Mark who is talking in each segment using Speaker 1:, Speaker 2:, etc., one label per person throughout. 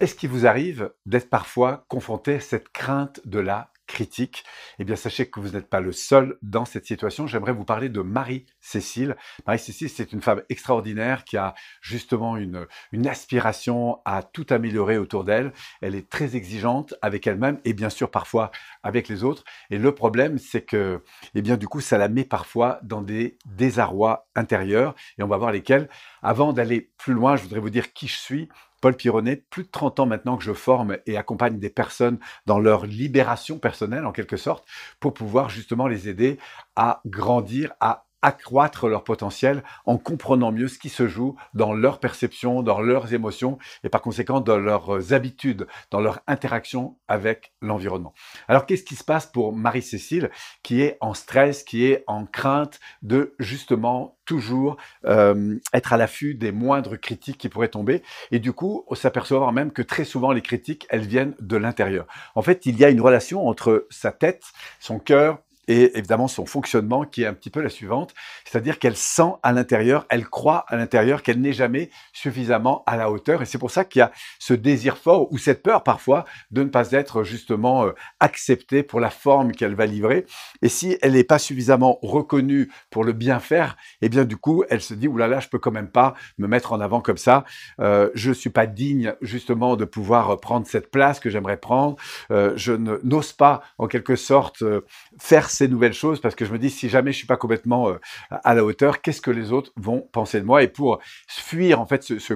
Speaker 1: Est-ce qu'il vous arrive d'être parfois confronté à cette crainte de la critique Eh bien, sachez que vous n'êtes pas le seul dans cette situation. J'aimerais vous parler de Marie-Cécile. Marie-Cécile, c'est une femme extraordinaire qui a justement une, une aspiration à tout améliorer autour d'elle. Elle est très exigeante avec elle-même et bien sûr parfois avec les autres. Et le problème, c'est que, eh bien, du coup, ça la met parfois dans des désarrois intérieurs. Et on va voir lesquels. Avant d'aller plus loin, je voudrais vous dire qui je suis Paul Pironnet, plus de 30 ans maintenant que je forme et accompagne des personnes dans leur libération personnelle en quelque sorte, pour pouvoir justement les aider à grandir, à accroître leur potentiel en comprenant mieux ce qui se joue dans leur perception, dans leurs émotions et par conséquent dans leurs euh, habitudes, dans leur interaction avec l'environnement. Alors qu'est-ce qui se passe pour Marie-Cécile qui est en stress, qui est en crainte de justement toujours euh, être à l'affût des moindres critiques qui pourraient tomber et du coup s'apercevoir même que très souvent les critiques, elles viennent de l'intérieur. En fait, il y a une relation entre sa tête, son cœur, et évidemment son fonctionnement qui est un petit peu la suivante, c'est-à-dire qu'elle sent à l'intérieur, elle croit à l'intérieur qu'elle n'est jamais suffisamment à la hauteur et c'est pour ça qu'il y a ce désir fort ou cette peur parfois de ne pas être justement euh, acceptée pour la forme qu'elle va livrer et si elle n'est pas suffisamment reconnue pour le bien faire, eh bien du coup elle se dit oulala là là, je peux quand même pas me mettre en avant comme ça, euh, je suis pas digne justement de pouvoir prendre cette place que j'aimerais prendre, euh, je n'ose pas en quelque sorte euh, faire nouvelles choses parce que je me dis si jamais je suis pas complètement euh, à la hauteur, qu'est-ce que les autres vont penser de moi Et pour fuir en fait ce, ce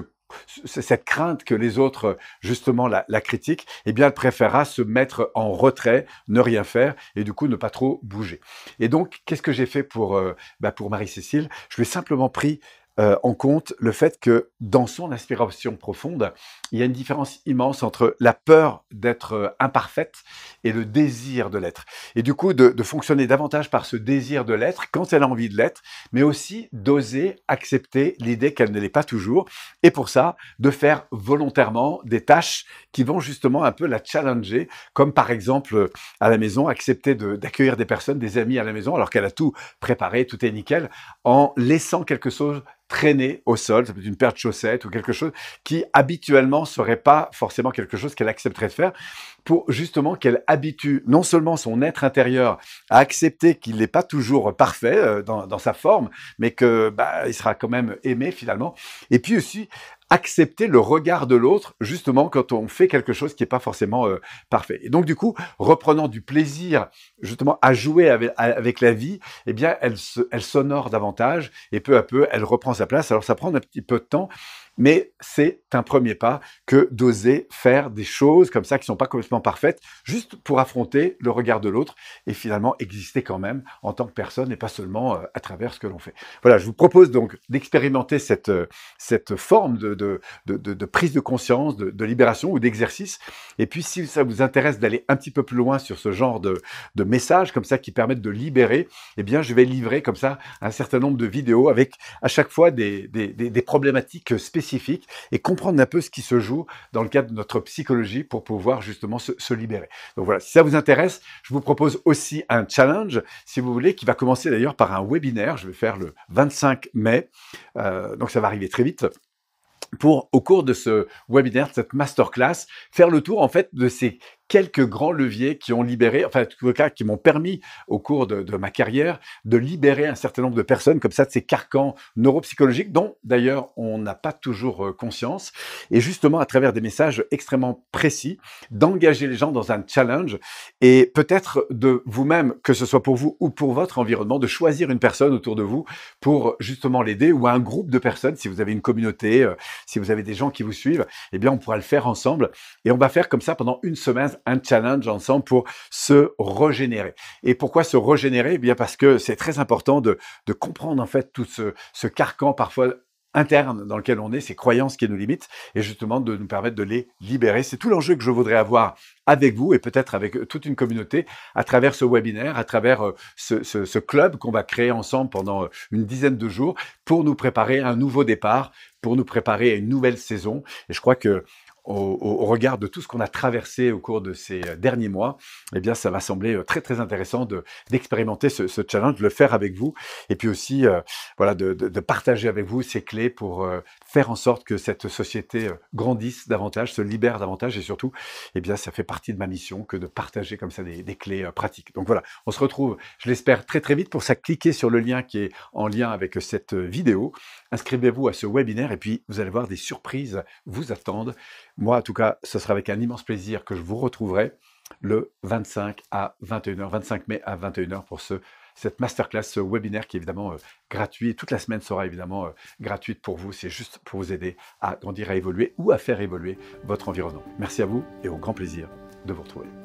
Speaker 1: cette crainte que les autres justement la, la critiquent, eh bien elle préférera se mettre en retrait, ne rien faire et du coup ne pas trop bouger. Et donc qu'est-ce que j'ai fait pour, euh, bah, pour Marie-Cécile Je lui ai simplement pris euh, en compte le fait que dans son aspiration profonde, il y a une différence immense entre la peur d'être euh, imparfaite et le désir de l'être. Et du coup, de, fonctionner davantage par ce désir de l'être quand elle a envie de l'être, mais aussi d'oser accepter l'idée qu'elle ne l'est pas toujours. Et pour ça, de faire volontairement des tâches qui vont justement un peu la challenger, comme par exemple euh, à la maison, accepter d'accueillir des personnes, des amis à la maison, alors qu'elle a tout préparé, tout est nickel, en laissant quelque chose traîner au sol, ça peut être une paire de chaussettes ou quelque chose qui habituellement serait pas forcément quelque chose qu'elle accepterait de faire pour justement qu'elle habitue non seulement son être intérieur à accepter qu'il n'est pas toujours parfait euh, dans, sa forme, mais que bah, il sera quand même aimé finalement, et puis aussi accepter le regard de l'autre, justement, quand on fait quelque chose qui n'est pas forcément euh, parfait. Et donc, du coup, reprenant du plaisir, justement, à jouer avec, la vie, eh bien, elle s'honore davantage et peu à peu, elle reprend sa place. Alors, ça prend un petit peu de temps, mais c'est un premier pas que d'oser faire des choses comme ça qui ne sont pas complètement parfaites, juste pour affronter le regard de l'autre et finalement exister quand même en tant que personne et pas seulement euh, à travers ce que l'on fait. Voilà, je vous propose donc d'expérimenter cette, euh, cette forme de, de, de, prise de conscience, de, libération ou d'exercice. Et puis si ça vous intéresse d'aller un petit peu plus loin sur ce genre de, de messages comme ça qui permettent de libérer, eh bien je vais livrer comme ça un certain nombre de vidéos avec à chaque fois des, des, des problématiques spécifiques et comprendre un peu ce qui se joue dans le cadre de notre psychologie pour pouvoir justement se, libérer. Donc voilà, si ça vous intéresse, je vous propose aussi un challenge, si vous voulez, qui va commencer d'ailleurs par un webinaire. Je vais faire le 25 mai, euh, donc ça va arriver très vite pour, au cours de ce webinaire, de cette masterclass, faire le tour en fait de ces quelques grands leviers qui ont libéré, enfin, en tout cas, qui m'ont permis au cours de, ma carrière de libérer un certain nombre de personnes comme ça de ces carcans neuropsychologiques dont d'ailleurs on n'a pas toujours euh, conscience. Et justement, à travers des messages extrêmement précis, d'engager les gens dans un challenge et peut-être de vous-même, que ce soit pour vous ou pour votre environnement, de choisir une personne autour de vous pour justement l'aider ou un groupe de personnes. Si vous avez une communauté, euh, si vous avez des gens qui vous suivent, eh bien, on pourra le faire ensemble et on va faire comme ça pendant une semaine un challenge ensemble pour se régénérer. Et pourquoi se régénérer eh bien parce que c'est très important de, de, comprendre en fait tout ce, ce carcan parfois interne dans lequel on est, ces croyances qui nous limitent, et justement de nous permettre de les libérer. C'est tout l'enjeu que je voudrais avoir avec vous et peut-être avec toute une communauté à travers ce webinaire, à travers euh, ce, ce club qu'on va créer ensemble pendant euh, une dizaine de jours pour nous préparer à un nouveau départ, pour nous préparer à une nouvelle saison. Et je crois que au, regard de tout ce qu'on a traversé au cours de ces euh, derniers mois, eh bien, ça m'a semblé euh, très très intéressant d'expérimenter ce, ce, challenge, de le faire avec vous, et puis aussi, euh, voilà, de, de, partager avec vous ces clés pour faire en sorte que cette société grandisse davantage, se libère davantage, et surtout, eh bien, ça fait partie de ma mission que de partager comme ça des, des clés pratiques. Donc voilà, on se retrouve, je l'espère, très très vite. Pour ça, cliquez sur le lien qui est en lien avec cette vidéo, inscrivez-vous à ce webinaire, et puis vous allez voir des surprises vous attendent moi, en tout cas, ce sera avec un immense plaisir que je vous retrouverai le 25 à 21h, 25 mai à 21h pour ce, cette masterclass, ce webinaire qui est évidemment euh, gratuit. toute la semaine sera évidemment euh, gratuite pour vous. C'est juste pour vous aider à grandir, à évoluer ou à faire évoluer votre environnement. Merci à vous et au grand plaisir de vous retrouver.